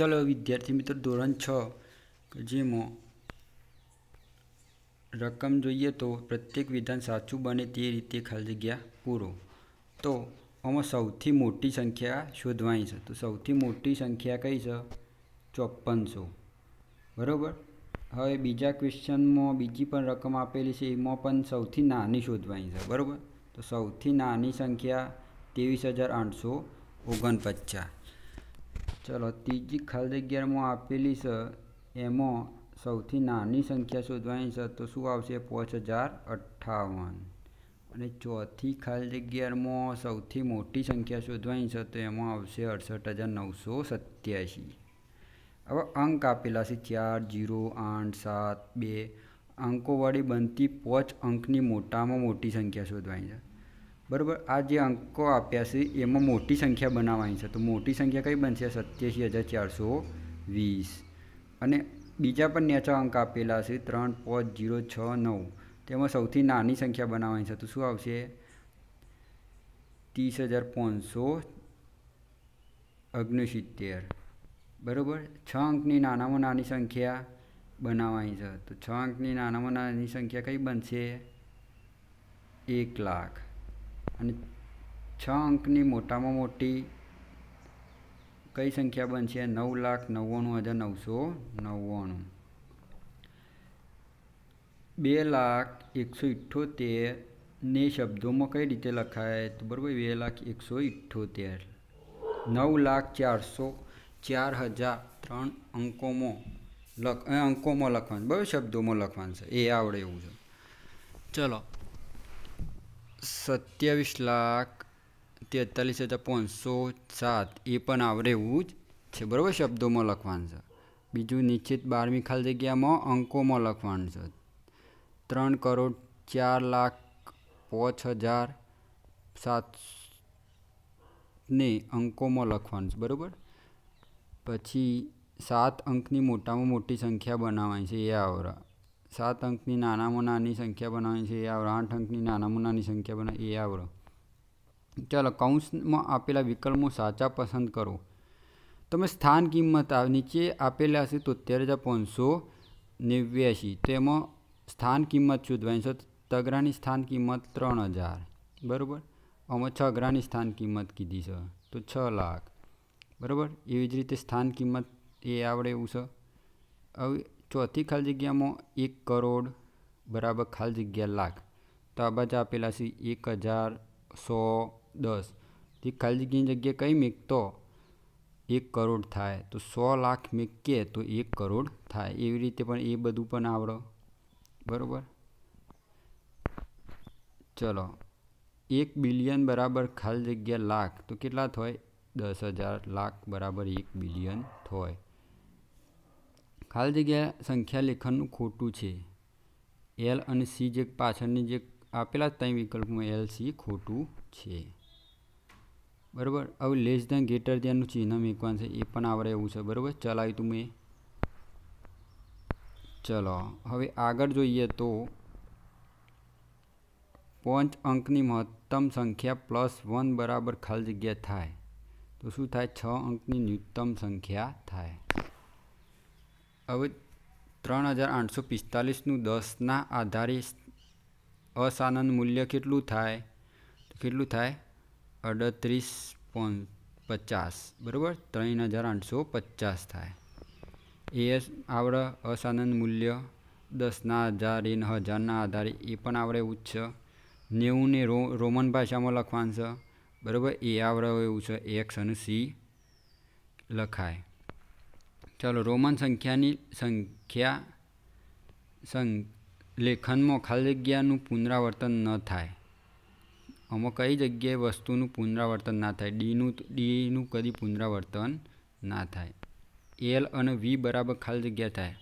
ચાલો વિદ્યાર્થી મિત્રો ધોરણ છ જેમાં રકમ જોઈએ તો પ્રત્યેક વિધાન સાચું બને તે રીતે ખાલી જગ્યા પૂરો તો આમાં સૌથી મોટી સંખ્યા શોધવાની છે તો સૌથી મોટી સંખ્યા કઈ છે ચોપનસો બરાબર હવે બીજા ક્વેશ્ચનમાં બીજી પણ રકમ આપેલી છે એમાં પણ સૌથી નાની શોધવાની છે બરાબર તો સૌથી નાની સંખ્યા ત્રેવીસ હજાર આઠસો ઓગણપચાસ ચલો ત્રીજી ખાલી જગ્યામાં આપેલી છે એમાં સૌથી નાની સંખ્યા શોધવાની છે તો શું આવશે પાંચ હજાર અઠ્ઠાવન અને ચોથી ખાલી જગ્યામાં સૌથી મોટી સંખ્યા શોધવાની છે તો એમાં આવશે અડસઠ હજાર નવસો સત્યાસી હવે અંક આપેલા છે ચાર જીરો આઠ સાત બે અંકોવાળી બનતી પાંચ અંકની મોટામાં મોટી સંખ્યા શોધવાની છે બરાબર આ જે અંકો આપ્યા છે એમાં મોટી સંખ્યા બનાવવાની છે તો મોટી સંખ્યા કઈ બનશે સત્યાસી હજાર ચારસો વીસ અને બીજા પણ નેચા અંક આપેલા છે ત્રણ પાંચ જીરો છ નવ તેમાં સૌથી નાની સંખ્યા બનાવવાની છે તો શું આવશે ત્રીસ હજાર પાંચસો ઓગણસિત્તેર બરાબર છ અંકની નાનામાં નાની સંખ્યા બનાવવાની છે તો છ અંકની નાનામાં નાની સંખ્યા કઈ બનશે એક લાખ અને છ અંકની મોટામાં મોટી કઈ સંખ્યા બનશે નવ લાખ નવ્વાણું હજાર નવસો નવ્વાણું બે લાખ એકસો ને શબ્દોમાં કઈ રીતે લખાય તો બરાબર બે લાખ એકસો ઇઠ્ઠોતેર નવ લાખ ચારસો ચાર હજાર ત્રણ અંકોમાં લખ અંકોમાં લખવાનું બરાબર શબ્દોમાં લખવાનું છે એ આવડે એવું છે ચલો સત્યાવીસ લાખ તેતાલીસ હજાર પાંચસો સાત એ પણ આવડે એવું જ છે બરાબર શબ્દોમાં લખવાનું છે બીજું નિશ્ચિત બારમી ખાલી જગ્યામાં અંકોમાં લખવાનું છે ત્રણ કરોડ ચાર લાખ પાંચ હજાર સાત ને અંકોમાં લખવાનું છે બરાબર પછી સાત અંકની મોટામાં મોટી સંખ્યા બનાવવાની છે એ આવરા સાત અંકની નાના મોનાની સંખ્યા બનાવવાની છે એ આવડો આઠ અંકની નાના મોનાની સંખ્યા બનાવે એ આવડો ચાલો કૌંસમાં આપેલા વિકલ્પો સાચા પસંદ કરો તમે સ્થાન કિંમત નીચે આપેલા હશે તોતેર હજાર પાંચસો નેવ્યાસી તો એમાં સ્થાન કિંમત શોધવાની છે તગરાની સ્થાન કિંમત ત્રણ હજાર બરાબર આમાં છ અઘરાની સ્થાન કિંમત કીધી છે તો છ લાખ બરાબર એવી જ રીતે સ્થાન કિંમત એ આવડે એવું છે હવે ચોથી ખાલી જગ્યામાં એક કરોડ બરાબર ખાલી જગ્યા લાખ તો આ બાજુ આપેલા છે એક હજાર સો દસ જે ખાલી જગ્યાની જગ્યાએ કંઈ મૂકતો એક કરોડ થાય તો સો લાખ મૂકીએ તો એક કરોડ થાય એવી રીતે પણ એ બધું પણ આવડો બરાબર ચલો એક બિલિયન બરાબર ખાલી જગ્યા લાખ તો કેટલા થાય દસ હજાર લાખ બરાબર એક બિલિયન થાય ખાલી જગ્યા સંખ્યા લેખનનું ખોટું છે એલ અને સી જે પાછળની જે આપેલા ત્રણ વિકલ્પમાં એલ સી ખોટું છે બરાબર હવે લેસ ધન ગેટર ધેનનું ચિહ્ન મેકવાનું છે એ પણ આવડે એવું છે બરાબર ચલાવ્યું તું મેં ચલો હવે આગળ જોઈએ તો પાંચ અંકની મહત્તમ સંખ્યા પ્લસ વન બરાબર ખાલી જગ્યા થાય તો શું થાય છ અંકની ન્યૂનતમ સંખ્યા થાય હવે ત્રણ હજાર આઠસો પિસ્તાલીસનું દસના આધારે અસાનંદ મૂલ્ય કેટલું થાય કેટલું થાય અડત્રીસ પચાસ બરાબર ત્રણ હજાર આઠસો પચાસ થાય એ આવડે અસાનંદ મૂલ્ય દસના આધારે હજારના આધારે એ પણ આવડે એવું જ છે નેવુંને રો રોમન ભાષામાં લખવાનું છે બરાબર એ આવડે એવું છે એક્સ અને સી લખાય ચાલો રોમન સંખ્યાની સંખ્યા લેખનમાં ખાલી જગ્યાનું પુનરાવર્તન ન થાય આમાં કઈ જગ્યાએ વસ્તુનું પુનરાવર્તન ના થાય ડીનું ડીનું કદી પુનરાવર્તન ના થાય એલ અને વી બરાબર ખાલી જગ્યા થાય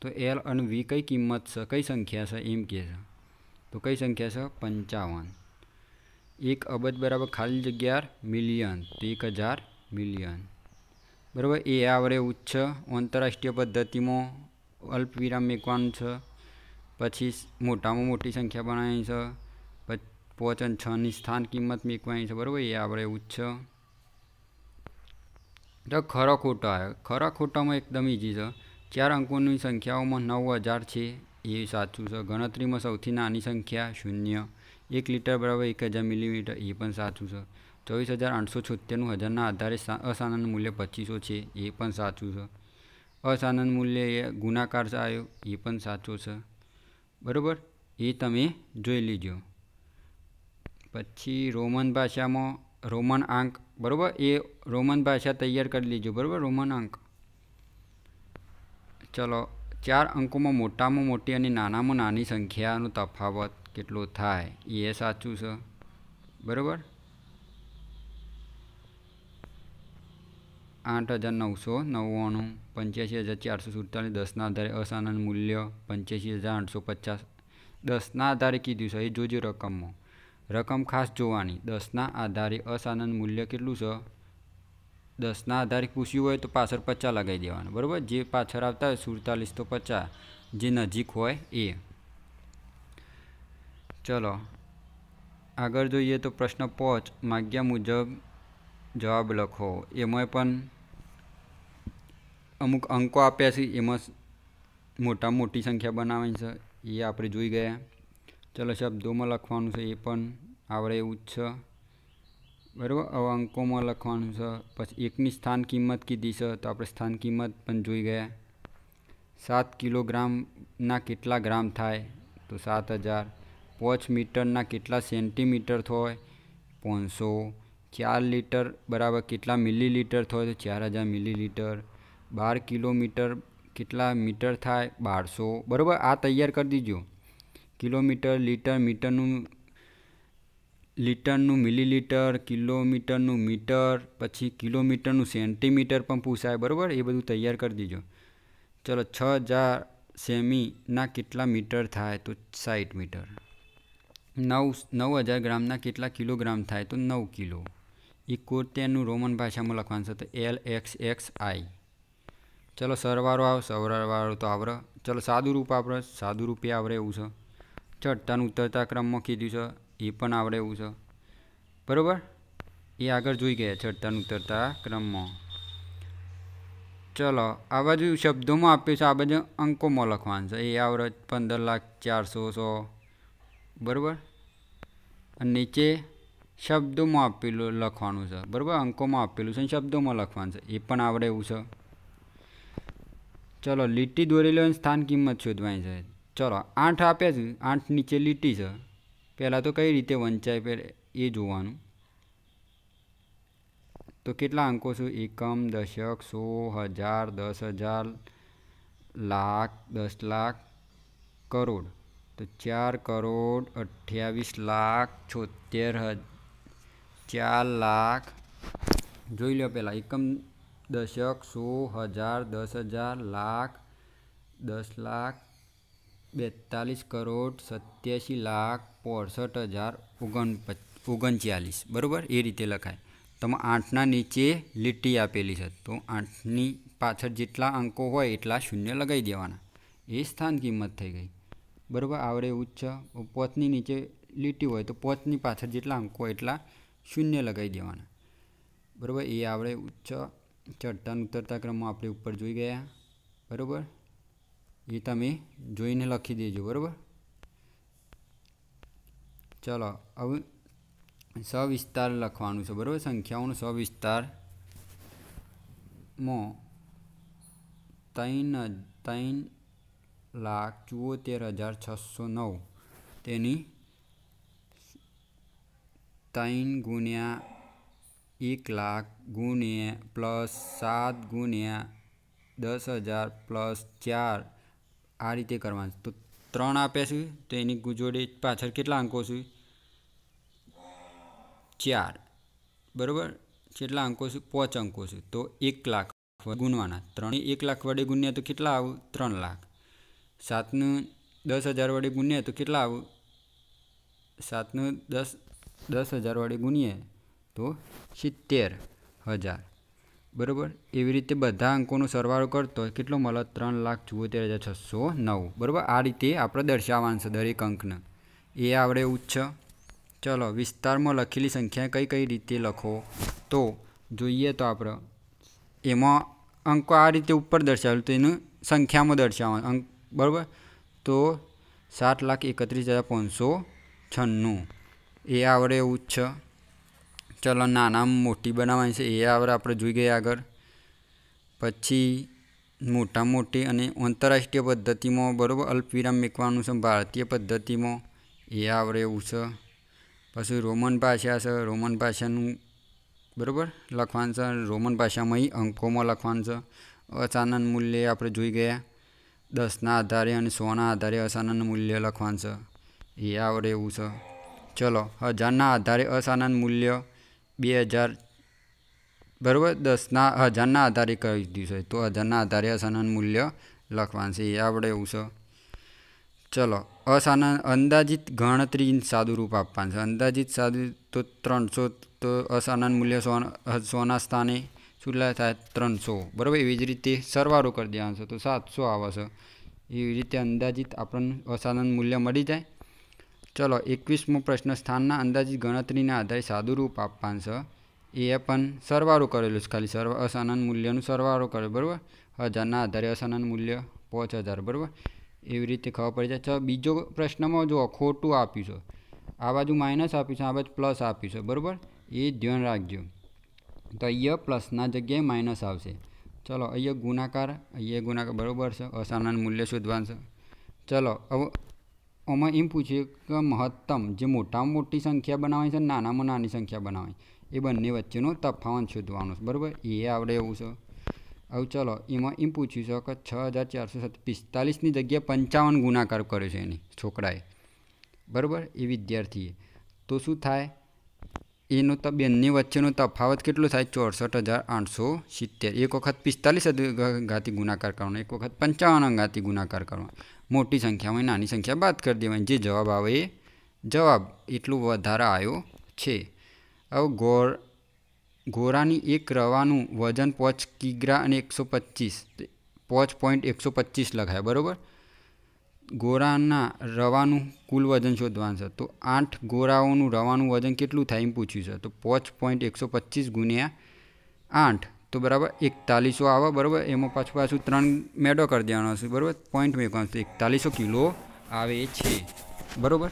તો એલ અને વી કઈ કિંમત છે કઈ સંખ્યા છે એમ કહે છે તો કઈ સંખ્યા છે પંચાવન એક અબજ બરાબર ખાલી જગ્યા મિલિયન તો એક હજાર મિલિયન બરાબર એ આવરે ઉચ્ચ આંતરરાષ્ટ્રીય પદ્ધતિમાં અલ્પ વિરામ મેકવાનું છે પછી મોટામાં મોટી સંખ્યા બનાવી છે પાંચ અને છની સ્થાન કિંમત મેકવાની છે બરાબર એ આવરે ઉચ્ચ તો ખરા ખોટા આવ્યો ખરા ખોટામાં એકદમ ઇઝી છે ચાર અંકોની સંખ્યાઓમાં નવ હજાર છે એ સાચું છે ગણતરીમાં સૌથી નાની સંખ્યા શૂન્ય એક લીટર બરાબર એક હજાર મિલીમીટર એ પણ સાચું છે ચોવીસ હજાર આઠસો છોતેરનું હજારના આધારે અસાનંદ મૂલ્ય પચીસો છે એ પણ સાચું છે અસાનંદ મૂલ્ય એ ગુનાકાર આવ્યો એ પણ સાચો છે બરાબર એ તમે જોઈ લીજો પછી રોમન ભાષામાં રોમન આંક બરાબર એ રોમન ભાષા તૈયાર કરી લીજો બરાબર રોમન આંક ચલો ચાર અંકોમાં મોટામાં મોટી અને નાનામાં નાની સંખ્યાનો તફાવત કેટલો થાય એ સાચું છે બરાબર આઠ હજાર નવસો નવ્વાણું પંચ્યાસી હજાર ચારસો સુડતાલીસ દસના આધારે અસાનન મૂલ્ય પંચ્યાસી હજાર આઠસો પચાસ દસના આધારે કીધું છે એ જોજો રકમમાં રકમ ખાસ જોવાની દસના આધારે અસાનંદ મૂલ્ય કેટલું છે દસના આધારે પૂછ્યું હોય તો પાછળ પચાસ લગાવી દેવાનું બરાબર જે પાછળ આવતા હોય સુડતાલીસ તો પચાસ જે નજીક હોય એ ચલો આગળ જોઈએ તો પ્રશ્ન પહોંચ માગ્યા મુજબ જવાબ લખો એમાંય પણ અમુક અંકો આપ્યા છે એમાં મોટા મોટી સંખ્યા બનાવે છે એ આપણે જોઈ ગયા ચાલો શબ્દોમાં લખવાનું છે એ પણ આવડે એવું જ છે બરાબર હવે અંકોમાં લખવાનું છે પછી એકની સ્થાન કિંમત કીધી છે તો આપણે સ્થાન કિંમત પણ જોઈ ગયા સાત કિલોગ્રામના કેટલા ગ્રામ થાય તો સાત હજાર પાંચ મીટરના કેટલા સેન્ટીમીટર થાય પાંચસો ચાર લીટર બરાબર કેટલા મિલીલીટર થાય તો ચાર હજાર મિલીલીટર બાર કિલોમીટર કેટલા મીટર થાય બારસો બરાબર આ તૈયાર કરી દીજો કિલોમીટર લીટર મીટરનું લીટરનું મિલીલીટર કિલોમીટરનું મીટર પછી કિલોમીટરનું સેન્ટીમીટર પણ પૂછાય બરાબર એ બધું તૈયાર કરી દીજો ચલો છ હજાર સેમીના કેટલા મીટર થાય તો સાઠ મીટર નવ નવ હજાર ગ્રામના કેટલા કિલોગ્રામ થાય તો નવ કિલો ઇકોતેરનું રોમન ભાષામાં લખવાનું છે તો એલ એક્સ એક્સ આઈ ચલો સરવાળો આવ સરવાળો તો આવડે ચલો સાદું રૂપ આપણે સાદું આવડે એવું છે ચડતાનું ઉત્તરતા ક્રમમાં કીધું છે એ પણ આવડે એવું છે બરાબર એ આગળ જોઈ ગયા ચડતાનું ઉત્તરતા ક્રમમાં ચલો આ બાજુ શબ્દોમાં આપ્યું છે આ બાજુ અંકોમાં લખવાનું છે એ આવડે પંદર લાખ ચારસો સો બરાબર અને નીચે શબ્દોમાં આપેલું લખવાનું છે બરાબર અંકોમાં આપેલું છે શબ્દોમાં લખવાનું છે એ પણ આવડે એવું છે ચલો લીટી દોરેલી હોય સ્થાન કિંમત શોધવાની છે ચલો આઠ આપે છે આઠ નીચે લીટી છે પહેલાં તો કઈ રીતે વંચાય પહેલે એ જોવાનું તો કેટલા અંકો છે એકમ દશક સો હજાર દસ હજાર લાખ દસ લાખ કરોડ તો ચાર કરોડ અઠ્યાવીસ લાખ છોતેર ચાર લાખ જોઈ લો પહેલાં એકમ દશક સો હજાર દસ હજાર લાખ દસ લાખ બેતાલીસ કરોડ સત્યાસી લાખ પોસઠ હજાર ઓગણ ઓગણચાલીસ બરાબર એ રીતે લખાય તમે આઠના નીચે લીટી આપેલી છે તો આઠની પાછળ જેટલા અંકો હોય એટલા શૂન્ય લગાવી દેવાના એ સ્થાન કિંમત થઈ ગઈ બરાબર આવડે ઉચ્ચ પોતની નીચે લીટી હોય તો પોતની પાછળ જેટલા અંકો હોય એટલા શૂન્ય લગાવી દેવાના બરાબર એ આવડે ઉચ્ચ ચટ્ટાન ઉતરતા ક્રમમાં આપણે ઉપર જોઈ ગયા બરાબર એ તમે જોઈને લખી દેજો બરાબર ચલો હવે સવિસ્તાર લખવાનું છે બરાબર સંખ્યાઓનો સવિસ્તારમાં ત્રણ ત્રણ લાખ ચુઓતેર હજાર છસો નવ તેની ત્રણ ગુણ્યા એક લાખ ગુણ્યા પ્લસ સાત ગુણ્યા દસ હજાર પ્લસ ચાર આ રીતે કરવાનું તો ત્રણ આપે છે તો એની ગુજોડે પાછળ કેટલા અંકો છે ચાર બરાબર કેટલા અંકો છે પાંચ અંકો છે તો એક લાખ ગુણવાના ત્રણે એક લાખ વડે ગુણ્યા તો કેટલા આવું ત્રણ લાખ સાતનું દસ હજાર વડે ગુણ્યા તો કેટલા આવું સાતનું દસ દસ હજાર વડે ગુણીએ તો સિત્તેર હજાર બરાબર એવી રીતે બધા અંકોનો સરવાળો કરતો હોય કેટલો મળે ત્રણ લાખ ચુઓતેર હજાર છસો નવ બરાબર આ રીતે આપણે દર્શાવવાનું છે દરેક અંકને એ આવડે ઉચ્ચ ચલો વિસ્તારમાં લખેલી સંખ્યા કઈ કઈ રીતે લખો તો જોઈએ તો આપણે એમાં અંકો આ રીતે ઉપર દર્શાવેલું તો એનું સંખ્યામાં દર્શાવવાનું અંક બરાબર તો સાત લાખ એકત્રીસ હજાર પાંચસો છન્નું એ આવડે એવું ચલો નાના મોટી બનાવવાની છે એ આવડે આપણે જોઈ ગયા આગળ પછી મોટા મોટી અને આંતરરાષ્ટ્રીય પદ્ધતિમાં બરાબર અલ્પવિરામ મેકવાનું છે ભારતીય પદ્ધતિમાં એ આવડે એવું છે પછી રોમન ભાષા છે રોમન ભાષાનું બરાબર લખવાનું છે રોમન ભાષામાં અહીં અંકોમાં લખવાનું છે અચાનન મૂલ્ય આપણે જોઈ ગયા દસના આધારે અને સોના આધારે અસાનંદ મૂલ્ય લખવાનું છે એ આવડે એવું છે ચલો હજારના આધારે અસાનંદ મૂલ્ય બે હજાર બરાબર દસના હજારના આધારે કહી દીધું છે તો હજારના આધારે અસાનન મૂલ્ય લખવાનું છે એ આપણે એવું છે ચલો અસાનન અંદાજિત ગણતરી સાદું રૂપ આપવાનું છે અંદાજિત સાદું તો ત્રણસો તો અસાનન મૂલ્ય સોના સોના સ્થાને કેટલા થાય ત્રણસો બરાબર એવી જ રીતે સરવારો કરી દેવાનો છે તો સાતસો આવે છે એવી રીતે અંદાજિત આપણને અસાનન મૂલ્ય મળી જાય ચલો એકવીસમો પ્રશ્ન સ્થાનના અંદાજિત ગણતરીના આધારે સાદું રૂપ આપવાનું છે એ પણ સરવારો કરેલું છે ખાલી સર્વ અસાનન મૂલ્યનું સરવારો કરે બરાબર હજારના આધારે અસાનન મૂલ્ય પાંચ હજાર બરાબર એવી રીતે ખબર પડી જાય છ બીજો પ્રશ્નમાં જુઓ ખોટું આપ્યું છે આ બાજુ માઇનસ આપ્યું છે આ બાજુ પ્લસ આપ્યું છે બરાબર એ ધ્યાન રાખજો તો અહીંયા પ્લસના જગ્યાએ માઇનસ આવશે ચલો અહીંયા ગુણાકાર અહીંયા ગુણાકાર બરાબર છે અસાનન મૂલ્ય શોધવાનું છે ચલો હવે આમાં એમ પૂછ્યું કે મહત્તમ જે મોટામાં મોટી સંખ્યા બનાવે છે નાનામાં નાની સંખ્યા બનાવે એ બંને વચ્ચેનો તફાવત શોધવાનો છે બરાબર એ આવડે એવું છે હવે ચલો એમાં એમ પૂછ્યું છે કે છ હજાર ચારસો પિસ્તાલીસની જગ્યાએ પંચાવન ગુણાકાર કર્યો છે એની છોકરાએ બરાબર એ વિદ્યાર્થીએ તો શું થાય એનો તો બંને વચ્ચેનો તફાવત કેટલો થાય ચોસઠ હજાર આઠસો સિત્તેર એક વખત પિસ્તાલીસ ઘાતી ગુણાકાર કરવાનો એક વખત પંચાવન અંગાતી ગુણાકાર કરવાનો મોટી સંખ્યામાં નાની સંખ્યા બાદ કરી દેવાની જે જવાબ આવે એ જવાબ એટલું વધારા આવ્યો છે હવે ગોળ ગોરાની એક રવાનું વજન પાંચ કિગ્રા અને એકસો પચીસ પાંચ પોઈન્ટ એકસો પચીસ લખાય બરાબર ગોરાના રવાનું કુલ વજન શોધવાનું છે તો આઠ ગોરાઓનું રવાનું વજન કેટલું થાય એમ પૂછ્યું છે તો પાંચ પોઈન્ટ એકસો પચીસ ગુણ્યા આઠ તો બરાબર એકતાલીસો આવે બરાબર એમાં પાછું પાછું ત્રણ મેડો કરી દેવાનો છે બરાબર પોઈન્ટ મેકવાનો છે એકતાલીસો કિલો આવે છે બરાબર